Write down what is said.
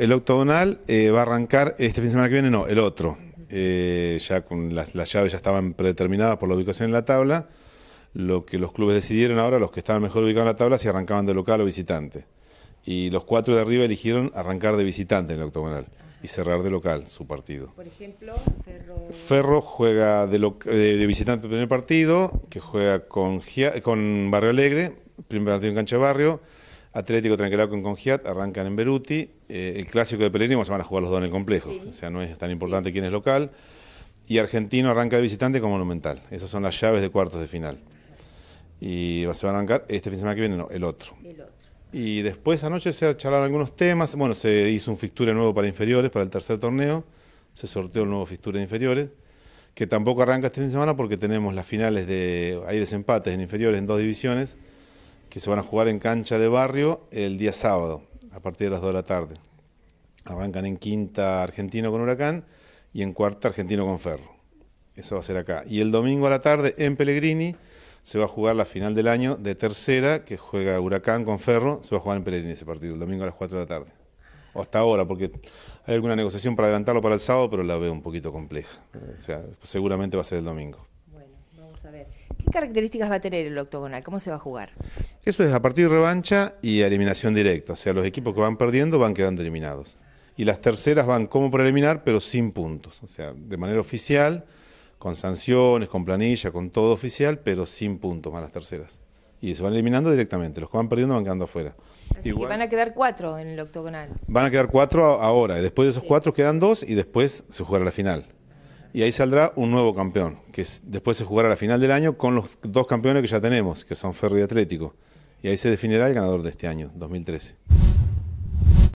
El octogonal eh, va a arrancar este fin de semana que viene, no, el otro. Eh, ya con las, llaves ya estaban predeterminadas por la ubicación en la tabla. Lo que los clubes decidieron ahora, los que estaban mejor ubicados en la tabla, si arrancaban de local o visitante. Y los cuatro de arriba eligieron arrancar de visitante en el octogonal y cerrar de local su partido. Por ejemplo, Ferro. Ferro juega de, eh, de, visitante el primer partido, que juega con, con Barrio Alegre, primer partido en Cancha Barrio Atlético Tranquilado con Congiat arrancan en Beruti. Eh, el clásico de Pellegrino se van a jugar los dos en el complejo. O sea, no es tan importante quién es local. Y Argentino arranca de visitante con Monumental. Esas son las llaves de cuartos de final. Y se va a arrancar este fin de semana que viene, no, el otro. Y después anoche se charlaron algunos temas. Bueno, se hizo un fixture nuevo para inferiores, para el tercer torneo. Se sorteó el nuevo fixture de inferiores, que tampoco arranca este fin de semana porque tenemos las finales de. Hay desempates en inferiores en dos divisiones que se van a jugar en cancha de barrio el día sábado, a partir de las 2 de la tarde. Arrancan en quinta Argentino con Huracán y en cuarta Argentino con Ferro. Eso va a ser acá. Y el domingo a la tarde en Pellegrini se va a jugar la final del año de tercera, que juega Huracán con Ferro, se va a jugar en Pellegrini ese partido, el domingo a las 4 de la tarde. O hasta ahora, porque hay alguna negociación para adelantarlo para el sábado, pero la veo un poquito compleja. O sea, seguramente va a ser el domingo. Bueno, vamos a ver características va a tener el octogonal? ¿Cómo se va a jugar? Eso es a partir de revancha y eliminación directa. O sea, los equipos que van perdiendo van quedando eliminados. Y las terceras van como preliminar, pero sin puntos. O sea, de manera oficial, con sanciones, con planilla, con todo oficial, pero sin puntos van las terceras. Y se van eliminando directamente. Los que van perdiendo van quedando afuera. Así que van a quedar cuatro en el octogonal. Van a quedar cuatro ahora. Después de esos cuatro quedan dos y después se jugará la final y ahí saldrá un nuevo campeón, que después se jugará a la final del año con los dos campeones que ya tenemos, que son Ferro y Atlético. Y ahí se definirá el ganador de este año, 2013.